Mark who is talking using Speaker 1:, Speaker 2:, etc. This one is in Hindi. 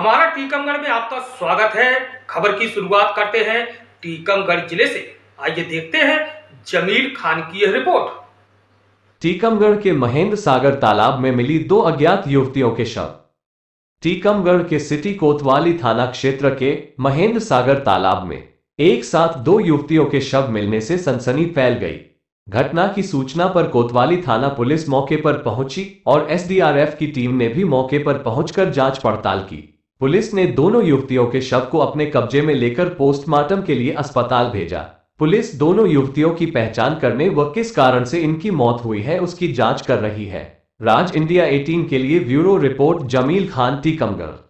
Speaker 1: हमारा टीकमगढ़ में आपका स्वागत है खबर की शुरुआत करते हैं टीकमगढ़ जिले से आइए देखते हैं जमील खान की यह रिपोर्ट
Speaker 2: टीकमगढ़ के महेंद्र सागर तालाब में मिली दो अज्ञात युवतियों के शव टीकमगढ़ के सिटी कोतवाली थाना क्षेत्र के महेंद्र सागर तालाब में एक साथ दो युवतियों के शव मिलने से सनसनी फैल गई घटना की सूचना पर कोतवाली थाना पुलिस मौके पर पहुंची और एसडीआरएफ की टीम ने भी मौके पर पहुंचकर जांच पड़ताल की पुलिस ने दोनों युवतियों के शव को अपने कब्जे में लेकर पोस्टमार्टम के लिए अस्पताल भेजा पुलिस दोनों युवतियों की पहचान करने व किस कारण से इनकी मौत हुई है उसकी जांच कर रही है राज इंडिया 18 के लिए ब्यूरो रिपोर्ट जमील खान टीकमगढ़